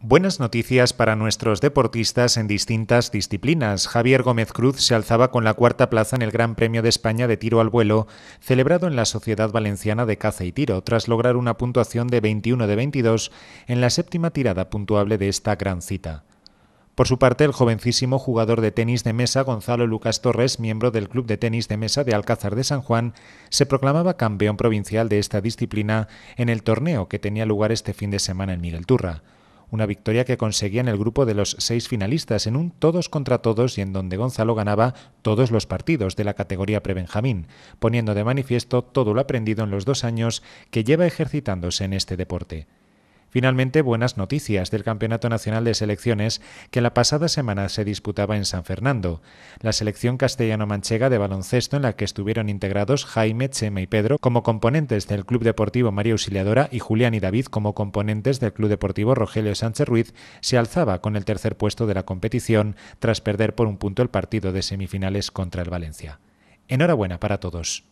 Buenas noticias para nuestros deportistas en distintas disciplinas. Javier Gómez Cruz se alzaba con la cuarta plaza en el Gran Premio de España de tiro al vuelo, celebrado en la Sociedad Valenciana de Caza y Tiro, tras lograr una puntuación de 21 de 22 en la séptima tirada puntuable de esta gran cita. Por su parte, el jovencísimo jugador de tenis de mesa Gonzalo Lucas Torres, miembro del Club de Tenis de Mesa de Alcázar de San Juan, se proclamaba campeón provincial de esta disciplina en el torneo que tenía lugar este fin de semana en Miguel Turra una victoria que conseguía en el grupo de los seis finalistas en un todos contra todos y en donde Gonzalo ganaba todos los partidos de la categoría prebenjamín, poniendo de manifiesto todo lo aprendido en los dos años que lleva ejercitándose en este deporte. Finalmente, buenas noticias del Campeonato Nacional de Selecciones que la pasada semana se disputaba en San Fernando. La selección castellano-manchega de baloncesto en la que estuvieron integrados Jaime, Chema y Pedro como componentes del Club Deportivo María Auxiliadora y Julián y David como componentes del Club Deportivo Rogelio Sánchez Ruiz se alzaba con el tercer puesto de la competición tras perder por un punto el partido de semifinales contra el Valencia. Enhorabuena para todos.